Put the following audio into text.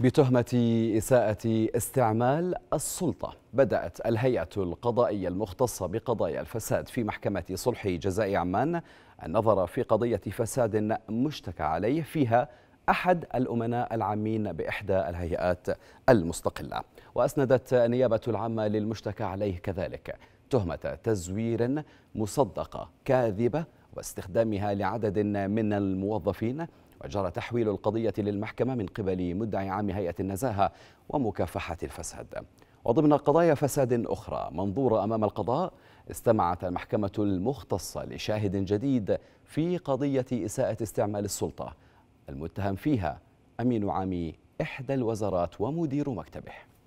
بتهمة إساءة استعمال السلطة بدأت الهيئة القضائية المختصة بقضايا الفساد في محكمة صلح جزاء عمان النظر في قضية فساد مشتكى عليه فيها أحد الأمناء العامين بإحدى الهيئات المستقلة وأسندت النيابة العامة للمشتكى عليه كذلك تهمة تزوير مصدقة كاذبة واستخدامها لعدد من الموظفين وجرى تحويل القضية للمحكمة من قبل مدعي عام هيئة النزاهة ومكافحة الفساد وضمن قضايا فساد أخرى منظورة أمام القضاء استمعت المحكمة المختصة لشاهد جديد في قضية إساءة استعمال السلطة المتهم فيها أمين عام إحدى الوزارات ومدير مكتبه